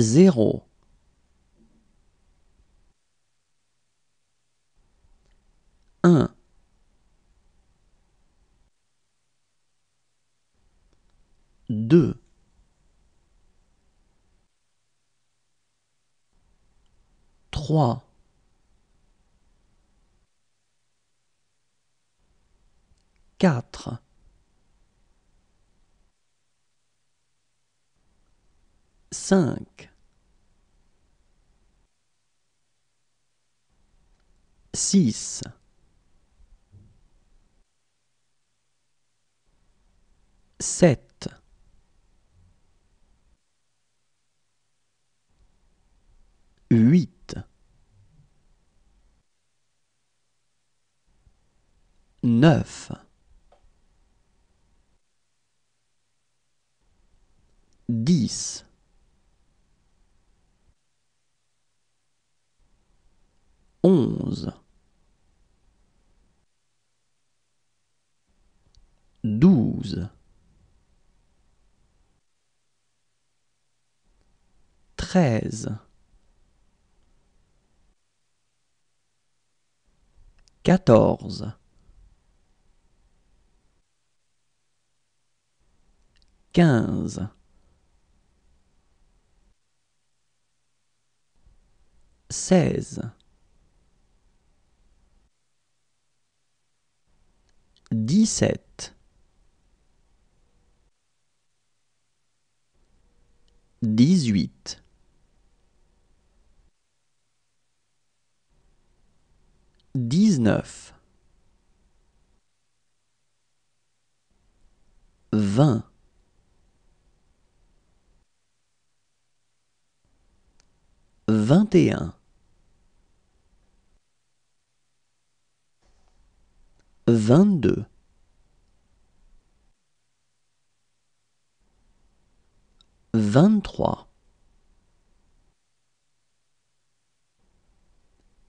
zéro. Un. Deux. Trois. Quatre. cinq six sept huit neuf dix 11 12 13 14 15 16 17 18 19 20 21 22 23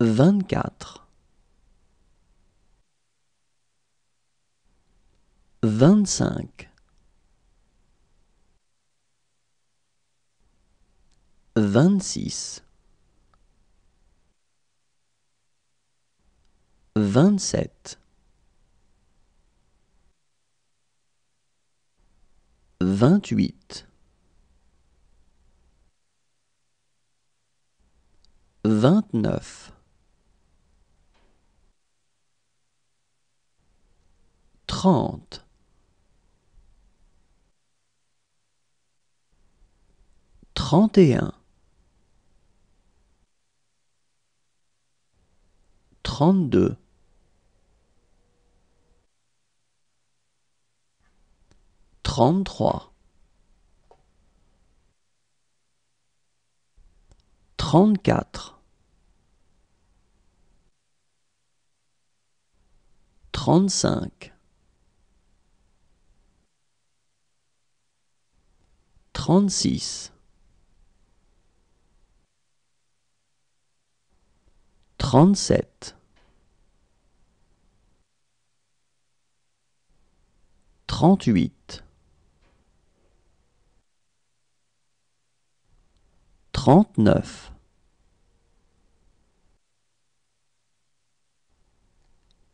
24 25 26 27 28 29. 30. 31. 32. 33. 34. 35 36 37 38 39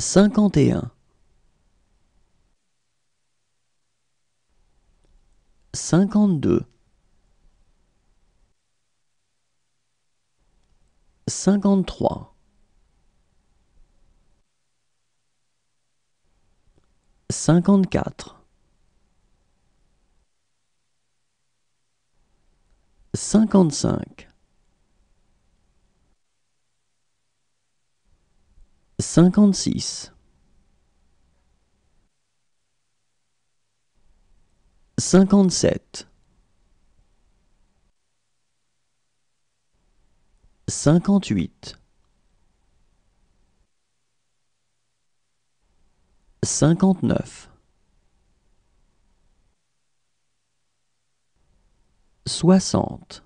51 52 53 54 55 56 57 58 59 60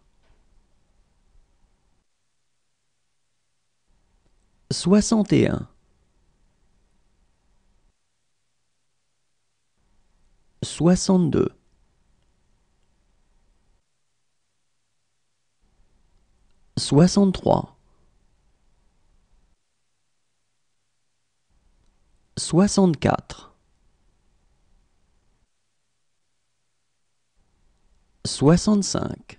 61 62 63 64 65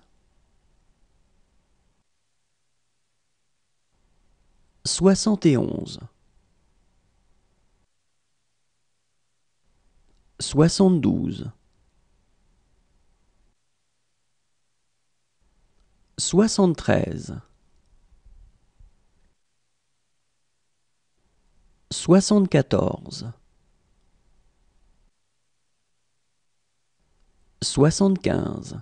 71 72 73 74 75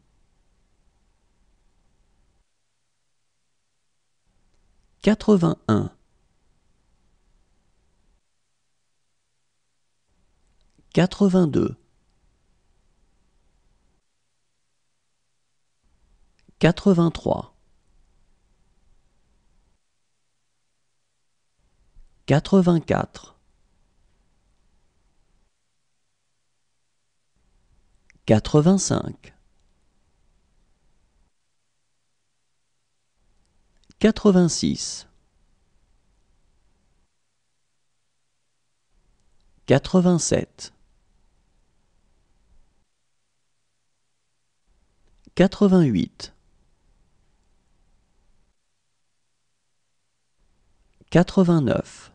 81 82 83 84 85 86 87 88 89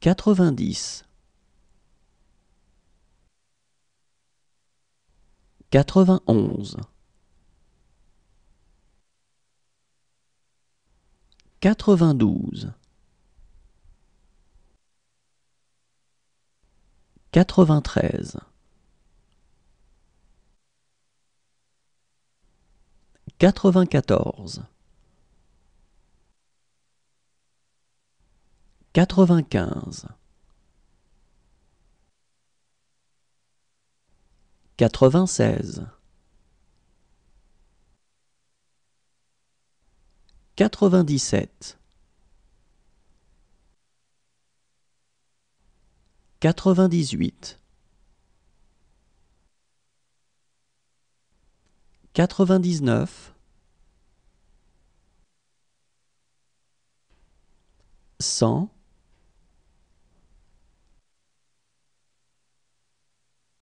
90 91 92 93 94 95 96 97 98 99 100